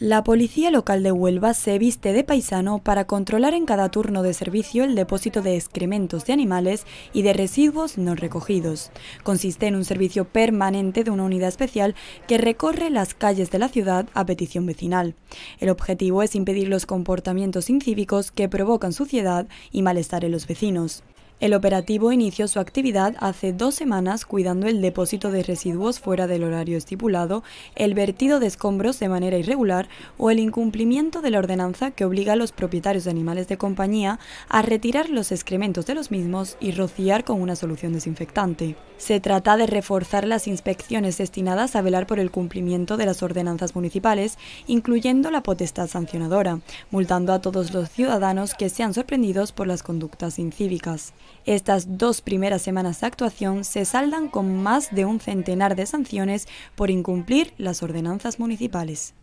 La policía local de Huelva se viste de paisano para controlar en cada turno de servicio el depósito de excrementos de animales y de residuos no recogidos. Consiste en un servicio permanente de una unidad especial que recorre las calles de la ciudad a petición vecinal. El objetivo es impedir los comportamientos incívicos que provocan suciedad y malestar en los vecinos. El operativo inició su actividad hace dos semanas cuidando el depósito de residuos fuera del horario estipulado, el vertido de escombros de manera irregular o el incumplimiento de la ordenanza que obliga a los propietarios de animales de compañía a retirar los excrementos de los mismos y rociar con una solución desinfectante. Se trata de reforzar las inspecciones destinadas a velar por el cumplimiento de las ordenanzas municipales, incluyendo la potestad sancionadora, multando a todos los ciudadanos que sean sorprendidos por las conductas incívicas. Estas dos primeras semanas de actuación se saldan con más de un centenar de sanciones por incumplir las ordenanzas municipales.